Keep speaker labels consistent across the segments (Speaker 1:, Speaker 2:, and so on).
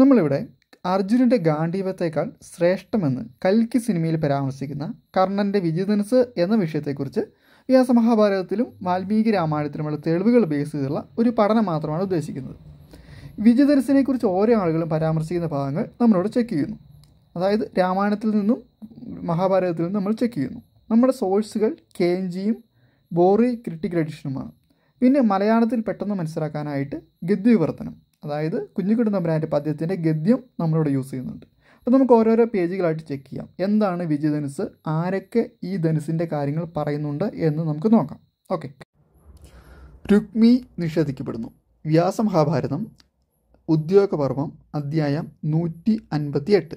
Speaker 1: നമ്മളിവിടെ അർജുനൻ്റെ ഗാന്ധീവത്തേക്കാൾ ശ്രേഷ്ഠമെന്ന് കൽക്കി സിനിമയിൽ പരാമർശിക്കുന്ന കർണൻ്റെ വിജിതൻസ് എന്ന വിഷയത്തെക്കുറിച്ച് വ്യാസമഹാഭാരതത്തിലും വാൽമീകി രാമായണത്തിലുമുള്ള തെളിവുകൾ ബേസ് ചെയ്തുള്ള ഒരു പഠനം മാത്രമാണ് ഉദ്ദേശിക്കുന്നത് വിജിതൻസിനെ ഓരോ ആളുകളും പരാമർശിക്കുന്ന ഭാഗങ്ങൾ നമ്മളോട് ചെക്ക് ചെയ്യുന്നു അതായത് രാമായണത്തിൽ നിന്നും മഹാഭാരതത്തിൽ നിന്നും നമ്മൾ ചെക്ക് ചെയ്യുന്നു നമ്മുടെ സോഴ്സുകൾ കേഞ്ചിയും ബോറി ക്രിട്ടിക് എഡിഷനുമാണ് പിന്നെ മലയാളത്തിൽ പെട്ടെന്ന് മനസ്സിലാക്കാനായിട്ട് ഗദ്യവിവർത്തനം അതായത് കുഞ്ഞിക്കുട്ടൻ ബ്രാൻഡ് പദ്യത്തിൻ്റെ ഗദ്യം നമ്മളിവിടെ യൂസ് ചെയ്യുന്നുണ്ട് അപ്പോൾ നമുക്ക് ഓരോരോ പേജുകളായിട്ട് ചെക്ക് ചെയ്യാം എന്താണ് ധനുസ് ആരൊക്കെ ഈ ധനുസിൻ്റെ കാര്യങ്ങൾ പറയുന്നുണ്ട് എന്ന് നമുക്ക് നോക്കാം ഓക്കെ രുക്മി നിഷേധിക്കപ്പെടുന്നു വ്യാസമഹാഭാരതം ഉദ്യോഗപർവം അധ്യായം നൂറ്റി അൻപത്തി എട്ട്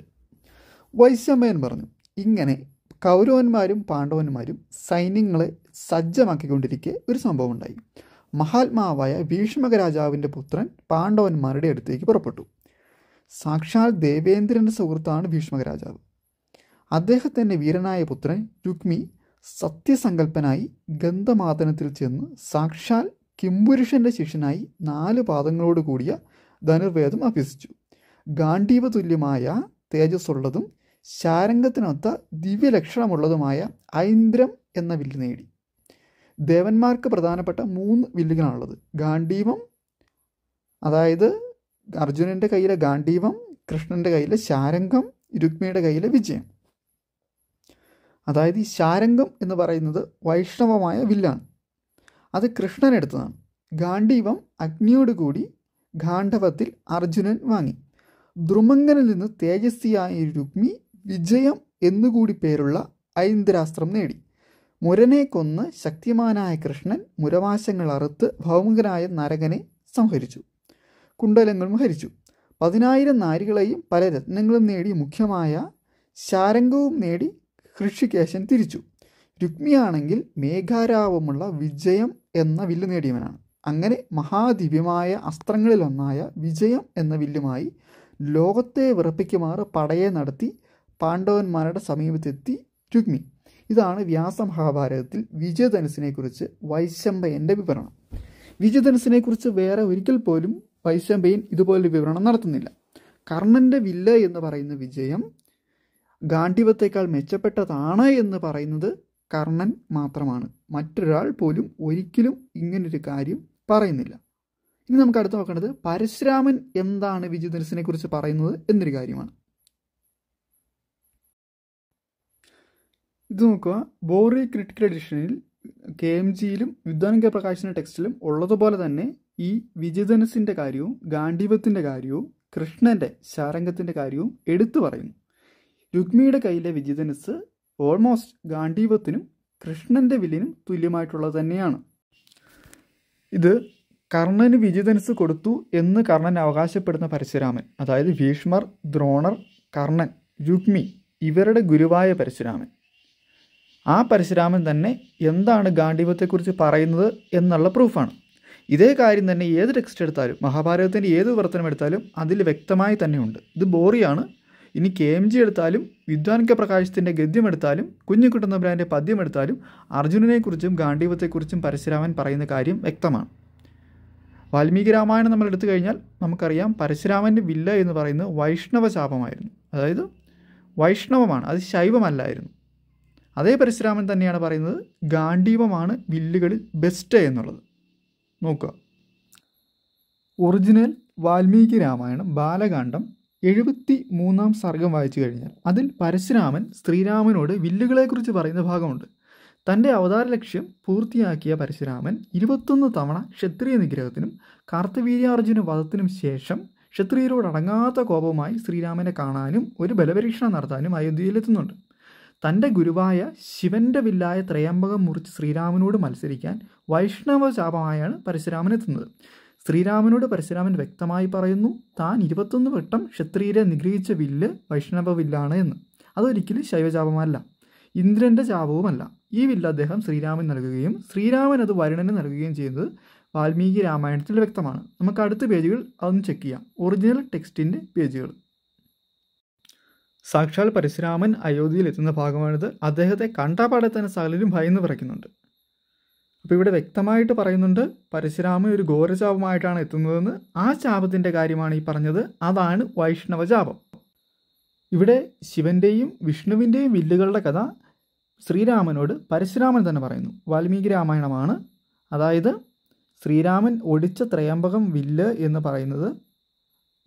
Speaker 1: വൈശമ്മയൻ പറഞ്ഞു ഇങ്ങനെ കൗരവന്മാരും പാണ്ഡവന്മാരും സൈന്യങ്ങളെ സജ്ജമാക്കിക്കൊണ്ടിരിക്കെ ഒരു സംഭവം ഉണ്ടായി മഹാത്മാവായ ഭീഷ്മകരാജാവിൻ്റെ പുത്രൻ പാണ്ഡവന്മാരുടെ അടുത്തേക്ക് പുറപ്പെട്ടു സാക്ഷാൽ ദേവേന്ദ്രൻ്റെ സുഹൃത്താണ് ഭീഷ്മകരാജാവ് അദ്ദേഹത്തിൻ്റെ വീരനായ പുത്രൻ രുക്മി സത്യസങ്കല്പനായി ഗന്ധമാതനത്തിൽ ചെന്ന് സാക്ഷാൽ കിംപുരുഷൻ്റെ ശിഷ്യനായി നാല് പാദങ്ങളോട് കൂടിയ ധനുർവേദം അഭ്യസിച്ചു ഗാന്ഡീവ തുല്യമായ തേജസ്സുള്ളതും ശാരംഗത്തിനൊത്ത ദിവ്യലക്ഷണമുള്ളതുമായ ഐന്ദ്രം എന്ന വില്ല് നേടി ദേവന്മാർക്ക് പ്രധാനപ്പെട്ട മൂന്ന് വില്ലുകളാണുള്ളത് ഗാന്ഡീവം അതായത് അർജുനൻ്റെ കയ്യിലെ ഗാന്ഡീവം കൃഷ്ണൻ്റെ കയ്യിലെ ശാരംഗം രുക്മിയുടെ കയ്യിലെ വിജയം അതായത് ഈ ശാരംഗം എന്ന് പറയുന്നത് വൈഷ്ണവമായ വില്ലാണ് അത് കൃഷ്ണൻ എടുത്തതാണ് അഗ്നിയോട് കൂടി ഗാന്ഡവത്തിൽ അർജുനൻ വാങ്ങി ദ്രുമങ്കനിൽ നിന്ന് തേജസ്വിയായ രുക്മി വിജയം എന്നുകൂടി പേരുള്ള ഐന്ദ്രാസ്ത്രം നേടി മുരനെ കൊന്ന് ശക്തിമാനായ കൃഷ്ണൻ മുരവാശങ്ങൾ അറുത്ത് ഭൗമുകനായ നരകനെ സംഹരിച്ചു കുണ്ടലങ്ങളും ഹരിച്ചു പതിനായിരം നാരികളെയും പല രത്നങ്ങളും നേടി മുഖ്യമായ ശാരംഗവും നേടി ഹൃഷികേശൻ തിരിച്ചു രുക്മിയാണെങ്കിൽ മേഘാരാവമുള്ള വിജയം എന്ന വില്ല് നേടിയവനാണ് അങ്ങനെ മഹാദിവ്യമായ അസ്ത്രങ്ങളിലൊന്നായ വിജയം എന്ന വില്ലുമായി ലോകത്തെ വിറപ്പിക്കുമാറ് പടയെ നടത്തി പാണ്ഡവന്മാരുടെ സമീപത്തെത്തി രുക്മി ഇതാണ് വ്യാസമഹാഭാരതത്തിൽ വിജയധനസിനെക്കുറിച്ച് വൈശമ്പയൻ്റെ വിവരണം വിജയധനസിനെക്കുറിച്ച് വേറെ ഒരിക്കൽ പോലും വൈശമ്പയൻ ഇതുപോലൊരു വിവരണം നടത്തുന്നില്ല കർണൻ്റെ വില്ല എന്ന് പറയുന്ന വിജയം ഗാന്ധിവത്തേക്കാൾ മെച്ചപ്പെട്ടതാണ് എന്ന് പറയുന്നത് കർണൻ മാത്രമാണ് മറ്റൊരാൾ പോലും ഒരിക്കലും ഇങ്ങനൊരു കാര്യം പറയുന്നില്ല ഇനി നമുക്ക് അടുത്ത് നോക്കേണ്ടത് പരശുരാമൻ എന്താണ് വിജയധനസിനെ കുറിച്ച് പറയുന്നത് എന്നൊരു കാര്യമാണ് ഇത് നോക്കുക ബോറി ക്രിറ്റിക്കൽ എഡിഷനിൽ കെ എം ജിയിലും യുദ്ധാനന്ദ പ്രകാശിന്റെ ടെക്സ്റ്റിലും ഉള്ളതുപോലെ തന്നെ ഈ വിജയധനസിൻ്റെ കാര്യവും ഗാന്ഡീപത്തിൻ്റെ കാര്യവും കൃഷ്ണന്റെ ശാരംഗത്തിന്റെ കാര്യവും എടുത്തു പറയുന്നു രുക്മിയുടെ കയ്യിലെ വിജയധനസ് ഓൾമോസ്റ്റ് ഗാന്ഡീപത്തിനും കൃഷ്ണന്റെ വില്ലിനും തുല്യമായിട്ടുള്ളത് തന്നെയാണ് ഇത് കർണന് വിജയധനസ് കൊടുത്തു എന്ന് കർണൻ അവകാശപ്പെടുന്ന പരശുരാമൻ അതായത് ഭീഷ്മർ ദ്രോണർ കർണൻ രുക്മി ഇവരുടെ ഗുരുവായ പരശുരാമൻ ആ പരശുരാമൻ തന്നെ എന്താണ് ഗാന്ഡീവത്തെക്കുറിച്ച് പറയുന്നത് എന്നുള്ള പ്രൂഫാണ് ഇതേ കാര്യം തന്നെ ഏത് ടെക്സ്റ്റ് എടുത്താലും മഹാഭാരതത്തിൻ്റെ ഏത് വിവർത്തനം എടുത്താലും അതിൽ വ്യക്തമായി തന്നെയുണ്ട് ഇത് ബോറിയാണ് ഇനി കെ എം ജി എടുത്താലും വിദ്വാൻക പ്രകാശത്തിൻ്റെ ഗദ്യം എടുത്താലും കുഞ്ഞുകുട്ടൻ തമ്പുരാൻ്റെ പദ്യം എടുത്താലും അർജുനനെക്കുറിച്ചും ഗാന്ഡീവത്തെക്കുറിച്ചും പരശുരാമൻ പറയുന്ന കാര്യം വ്യക്തമാണ് വാൽമീകി രാമായണം നമ്മൾ എടുത്തു കഴിഞ്ഞാൽ നമുക്കറിയാം പരശുരാമൻ്റെ വില്ല എന്ന് പറയുന്നത് വൈഷ്ണവ ശാപമായിരുന്നു അതായത് വൈഷ്ണവമാണ് അത് ശൈവമല്ലായിരുന്നു അതേ പരശുരാമൻ തന്നെയാണ് പറയുന്നത് ഗാന്ഡീവമാണ് വില്ലുകളിൽ ബെസ്റ്റ് എന്നുള്ളത് നോക്കുക ഒറിജിനൽ വാൽമീകി രാമായണം ബാലകാന്ഡം എഴുപത്തി മൂന്നാം സർഗം വായിച്ചു കഴിഞ്ഞാൽ അതിൽ പരശുരാമൻ ശ്രീരാമനോട് വില്ലുകളെക്കുറിച്ച് പറയുന്ന ഭാഗമുണ്ട് തൻ്റെ അവതാര ലക്ഷ്യം പൂർത്തിയാക്കിയ പരശുരാമൻ ഇരുപത്തൊന്ന് തവണ ക്ഷത്രിയ നിഗ്രഹത്തിനും കാർത്തവീര്യാർജുന വധത്തിനും ശേഷം ക്ഷത്രിയരോട് അടങ്ങാത്ത കോപമായി ശ്രീരാമനെ കാണാനും ഒരു ബലപരീക്ഷണം നടത്താനും അയോധ്യയിലെത്തുന്നുണ്ട് തൻ്റെ ഗുരുവായ ശിവന്റെ വില്ലായ ത്രയംബകം മുറിച്ച് ശ്രീരാമനോട് മത്സരിക്കാൻ വൈഷ്ണവ ശാപമായാണ് പരശുരാമൻ എത്തുന്നത് ശ്രീരാമനോട് പരശുരാമൻ വ്യക്തമായി പറയുന്നു താൻ ഇരുപത്തൊന്ന് വട്ടം ക്ഷത്രിയരെ നിഗ്രഹിച്ച വില്ല് വൈഷ്ണവ വില്ലാണ് എന്ന് അതൊരിക്കലും ശൈവശാപമല്ല ഇന്ദ്രൻ്റെ ശാപവുമല്ല ഈ വില്ല് അദ്ദേഹം ശ്രീരാമൻ നൽകുകയും ശ്രീരാമൻ അത് വരുണന് നൽകുകയും ചെയ്യുന്നത് വാൽമീകി രാമായണത്തിൽ വ്യക്തമാണ് നമുക്ക് അടുത്ത പേജുകൾ അതൊന്ന് ചെക്ക് ചെയ്യാം ഒറിജിനൽ ടെക്സ്റ്റിൻ്റെ പേജുകൾ സാക്ഷാൽ പരശുരാമൻ അയോധ്യയിൽ എത്തുന്ന ഭാഗമാണിത് അദ്ദേഹത്തെ കണ്ടാപാടെ തന്നെ സകലരും ഭയന്ന് പറയുന്നുണ്ട് അപ്പോൾ ഇവിടെ വ്യക്തമായിട്ട് പറയുന്നുണ്ട് പരശുരാമൻ ഒരു ഘോരചാപമായിട്ടാണ് എത്തുന്നതെന്ന് ആ ശാപത്തിൻ്റെ കാര്യമാണ് ഈ പറഞ്ഞത് അതാണ് വൈഷ്ണവ ഇവിടെ ശിവൻ്റെയും വിഷ്ണുവിൻ്റെയും വില്ലുകളുടെ കഥ ശ്രീരാമനോട് പരശുരാമൻ തന്നെ പറയുന്നു വാൽമീകി രാമായണമാണ് അതായത് ശ്രീരാമൻ ഒടിച്ച ത്രയംബകം വില്ല് എന്ന് പറയുന്നത്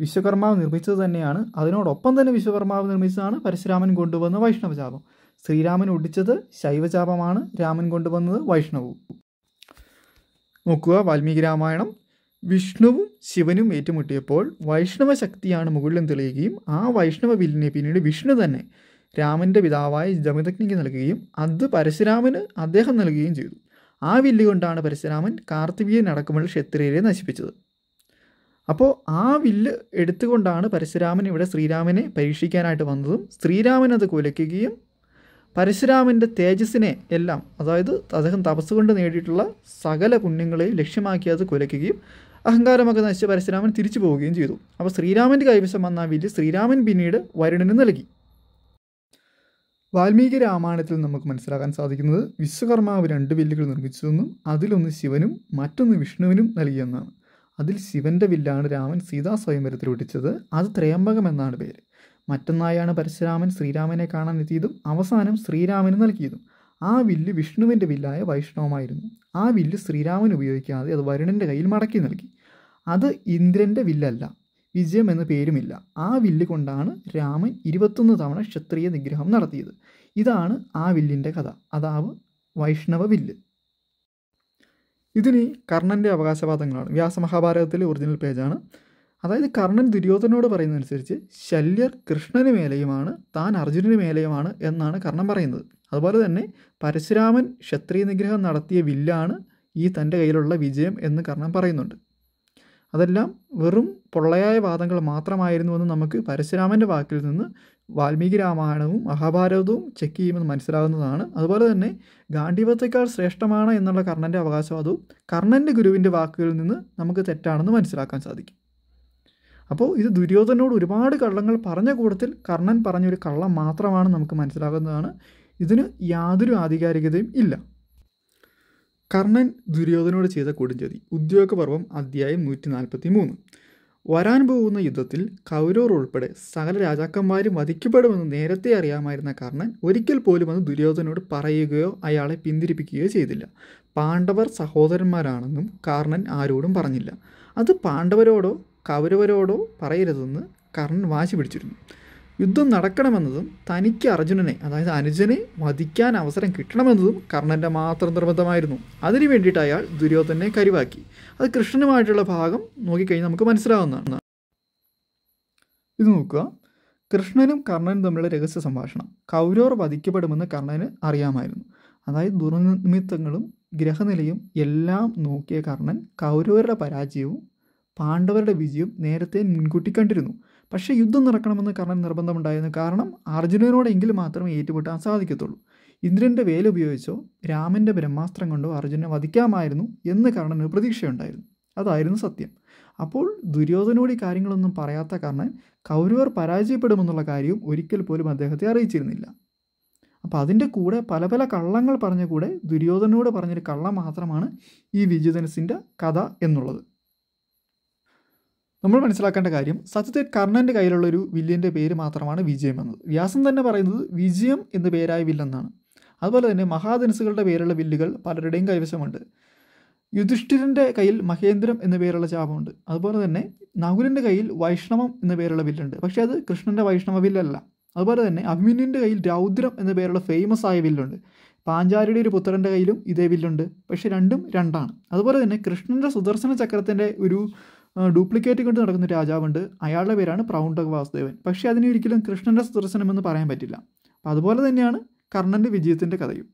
Speaker 1: വിശ്വകർമാവ് നിർമ്മിച്ചത് തന്നെയാണ് അതിനോടൊപ്പം തന്നെ വിശ്വകർമാവ് നിർമ്മിച്ചതാണ് പരശുരാമൻ കൊണ്ടുവന്ന വൈഷ്ണവചാപം ശ്രീരാമൻ ഒടിച്ചത് ശൈവചാപമാണ് രാമൻ കൊണ്ടുവന്നത് വൈഷ്ണവും നോക്കുക വാൽമീകി രാമായണം വിഷ്ണുവും ശിവനും ഏറ്റുമുട്ടിയപ്പോൾ വൈഷ്ണവ ശക്തിയാണ് മുകളിലും തെളിയുകയും ആ വൈഷ്ണവ വില്ലിനെ പിന്നീട് വിഷ്ണു തന്നെ രാമൻ്റെ പിതാവായ ജമദഗ്നിക്ക് നൽകുകയും അത് പരശുരാമന് അദ്ദേഹം നൽകുകയും ചെയ്തു ആ വില്ലുകൊണ്ടാണ് പരശുരാമൻ കാർത്തികീയൻ അടക്കമുള്ള ക്ഷത്രിയരെ നശിപ്പിച്ചത് അപ്പോൾ ആ വില്ല് എടുത്തുകൊണ്ടാണ് പരശുരാമൻ ഇവിടെ ശ്രീരാമനെ പരീക്ഷിക്കാനായിട്ട് വന്നതും ശ്രീരാമൻ അത് കുലയ്ക്കുകയും പരശുരാമൻ്റെ തേജസ്സിനെ എല്ലാം അതായത് അദ്ദേഹം തപസ്സുകൊണ്ട് നേടിയിട്ടുള്ള സകല പുണ്യങ്ങളെയും ലക്ഷ്യമാക്കി അത് കുലയ്ക്കുകയും അഹങ്കാരമൊക്കെ നശിച്ച് പരശുരാമൻ തിരിച്ചു പോവുകയും ചെയ്തു അപ്പോൾ ശ്രീരാമൻ്റെ കൈവശം വന്ന ആ വില്ല് ശ്രീരാമൻ പിന്നീട് വരുണന് നൽകി വാൽമീകി രാമായണത്തിൽ നമുക്ക് മനസ്സിലാക്കാൻ സാധിക്കുന്നത് വിശ്വകർമാവ് രണ്ട് വില്ലുകൾ നിർമ്മിച്ചതെന്നും അതിലൊന്ന് ശിവനും മറ്റൊന്ന് വിഷ്ണുവിനും നൽകിയെന്നാണ് അതിൽ ശിവൻ്റെ വില്ലാണ് രാമൻ സീതാ സ്വയംവരത്തിൽ ഒടിച്ചത് അത് ത്രയംബകം എന്നാണ് പേര് മറ്റൊന്നായാണ് പരശുരാമൻ ശ്രീരാമനെ കാണാൻ എത്തിയതും അവസാനം ശ്രീരാമന് നൽകിയതും ആ വില്ല് വിഷ്ണുവിൻ്റെ വില്ലായ വൈഷ്ണവമായിരുന്നു ആ വില്ല് ശ്രീരാമൻ ഉപയോഗിക്കാതെ അത് വരുണൻ്റെ കയ്യിൽ മടക്കി നൽകി അത് ഇന്ദ്രൻ്റെ വില്ലല്ല വിജയം എന്ന പേരുമില്ല ആ വില്ല് കൊണ്ടാണ് രാമൻ ഇരുപത്തൊന്ന് തവണ ക്ഷത്രിയ നിഗ്രഹം നടത്തിയത് ഇതാണ് ആ വില്ലിൻ്റെ കഥ അതാവ് വൈഷ്ണവ വില്ല് ഇതിനി കർണൻ്റെ അവകാശവാദങ്ങളാണ് വ്യാസമഹാഭാരതത്തിലെ ഒറിജിനൽ പേജാണ് അതായത് കർണൻ ദുര്യോധനോട് പറയുന്നതനുസരിച്ച് ശല്യർ കൃഷ്ണന് മേലെയുമാണ് താൻ അർജുനന് മേലെയുമാണ് എന്നാണ് കർണൻ പറയുന്നത് അതുപോലെ തന്നെ പരശുരാമൻ ക്ഷത്രിയ നിഗ്രഹം നടത്തിയ വില്ലാണ് ഈ തൻ്റെ കയ്യിലുള്ള വിജയം എന്ന് കർണൻ പറയുന്നുണ്ട് അതെല്ലാം വെറും പൊള്ളയായ വാദങ്ങൾ മാത്രമായിരുന്നു എന്ന് നമുക്ക് പരശുരാമൻ്റെ വാക്കിൽ നിന്ന് വാൽമീകി രാമായണവും മഹാഭാരതവും ചെക്ക് ചെയ്യുമെന്ന് മനസ്സിലാകുന്നതാണ് അതുപോലെ തന്നെ ഗാന്ധിവത്തേക്കാൾ ശ്രേഷ്ഠമാണ് എന്നുള്ള കർണൻ്റെ അവകാശവാദവും കർണൻ്റെ ഗുരുവിൻ്റെ വാക്കുകളിൽ നിന്ന് നമുക്ക് തെറ്റാണെന്ന് മനസ്സിലാക്കാൻ സാധിക്കും അപ്പോൾ ഇത് ദുര്യോധനോട് ഒരുപാട് കള്ളങ്ങൾ പറഞ്ഞ കൂട്ടത്തിൽ കർണൻ പറഞ്ഞൊരു കള്ളം മാത്രമാണ് നമുക്ക് മനസ്സിലാകുന്നതാണ് ഇതിന് യാതൊരു ആധികാരികതയും ഇല്ല കർണൻ ദുര്യോധനോട് ചെയ്ത കൊടുംചതി ഉദ്യോഗപർവം അധ്യായം നൂറ്റി നാൽപ്പത്തി മൂന്ന് വരാൻ പോകുന്ന യുദ്ധത്തിൽ കൗരവർ ഉൾപ്പെടെ സകല രാജാക്കന്മാരും വധിക്കപ്പെടുമെന്ന് നേരത്തെ അറിയാമായിരുന്ന കർണൻ ഒരിക്കൽ പോലും അത് ദുര്യോധനോട് പറയുകയോ അയാളെ പിന്തിരിപ്പിക്കുകയോ ചെയ്തില്ല പാണ്ഡവർ സഹോദരന്മാരാണെന്നും കർണൻ ആരോടും പറഞ്ഞില്ല അത് പാണ്ഡവരോടോ കൗരവരോടോ പറയരുതെന്ന് കർണൻ വാശി പിടിച്ചിരുന്നു യുദ്ധം നടക്കണമെന്നതും തനിക്ക് അർജുനനെ അതായത് അനുജനെ വധിക്കാൻ അവസരം കിട്ടണമെന്നതും കർണൻ്റെ മാത്രം നിർബന്ധമായിരുന്നു അതിനു വേണ്ടിയിട്ട് അയാൾ ദുര്യോധനെ കരിവാക്കി അത് കൃഷ്ണനുമായിട്ടുള്ള ഭാഗം നോക്കിക്കഴിഞ്ഞാൽ നമുക്ക് മനസ്സിലാവുന്നതാണ് ഇത് നോക്കുക കൃഷ്ണനും കർണനും തമ്മിലുള്ള രഹസ്യ സംഭാഷണം കൗരവർ വധിക്കപ്പെടുമെന്ന് കർണന് അറിയാമായിരുന്നു അതായത് ദുർനിമിത്തങ്ങളും ഗ്രഹനിലയും എല്ലാം നോക്കിയ കർണൻ കൗരവരുടെ പരാജയവും പാണ്ഡവരുടെ വിജയവും നേരത്തെ മുൻകൂട്ടി കണ്ടിരുന്നു പക്ഷേ യുദ്ധം നടക്കണമെന്ന് കർണൻ നിർബന്ധമുണ്ടായിരുന്നു കാരണം അർജുനനോടെങ്കിലും മാത്രമേ ഏറ്റുമുട്ടാൻ സാധിക്കത്തുള്ളൂ ഇന്ദ്രൻ്റെ വേലുപയോഗിച്ചോ രാമൻ്റെ ബ്രഹ്മാസ്ത്രം കൊണ്ടോ അർജുനനെ വധിക്കാമായിരുന്നു എന്ന് കർണന് പ്രതീക്ഷയുണ്ടായിരുന്നു അതായിരുന്നു സത്യം അപ്പോൾ ദുര്യോധനോട് കാര്യങ്ങളൊന്നും പറയാത്ത കർണൻ കൗരവർ പരാജയപ്പെടുമെന്നുള്ള കാര്യവും ഒരിക്കൽ പോലും അദ്ദേഹത്തെ അറിയിച്ചിരുന്നില്ല അപ്പോൾ അതിൻ്റെ കൂടെ പല പല കള്ളങ്ങൾ പറഞ്ഞ കൂടെ ദുര്യോധനോട് പറഞ്ഞൊരു കള്ളം മാത്രമാണ് ഈ വിജിതനസിൻ്റെ കഥ എന്നുള്ളത് നമ്മൾ മനസ്സിലാക്കേണ്ട കാര്യം സത്യത്തിൽ കർണൻ്റെ കയ്യിലുള്ള ഒരു വില്ലിൻ്റെ പേര് മാത്രമാണ് വിജയം എന്നത് വ്യാസം തന്നെ പറയുന്നത് വിജയം എന്ന പേരായ വില്ലെന്നാണ് അതുപോലെ തന്നെ മഹാധനസുകളുടെ പേരുള്ള വില്ലുകൾ പലരുടെയും കൈവശമുണ്ട് യുധിഷ്ഠിരൻ്റെ കയ്യിൽ മഹേന്ദ്രം എന്ന പേരുള്ള ശാപമുണ്ട് അതുപോലെ തന്നെ നകുലിൻ്റെ കയ്യിൽ വൈഷ്ണവം എന്ന പേരുള്ള വില്ലുണ്ട് പക്ഷേ അത് കൃഷ്ണൻ്റെ വൈഷ്ണവ വില്ലല്ല അതുപോലെ തന്നെ അഭിമന്യുവിൻ്റെ കയ്യിൽ രൗദ്രം എന്ന പേരുള്ള ഫേമസ് ആയ വില്ലുണ്ട് പാഞ്ചാരിയുടെ ഒരു പുത്രൻ്റെ കയ്യിലും ഇതേ വില്ലുണ്ട് പക്ഷേ രണ്ടും രണ്ടാണ് അതുപോലെ തന്നെ കൃഷ്ണൻ്റെ സുദർശന ചക്രത്തിൻ്റെ ഒരു ഡ്യൂപ്ലിക്കേറ്റ് കൊണ്ട് നടക്കുന്ന രാജാവുണ്ട് അയാളുടെ പേരാണ് പ്രൗഢ വാസുദേവൻ പക്ഷേ അതിനെ കൃഷ്ണൻ്റെ സുദർശനമെന്ന് പറയാൻ പറ്റില്ല അപ്പോൾ അതുപോലെ തന്നെയാണ് കർണൻ്റെ വിജയത്തിൻ്റെ കഥയും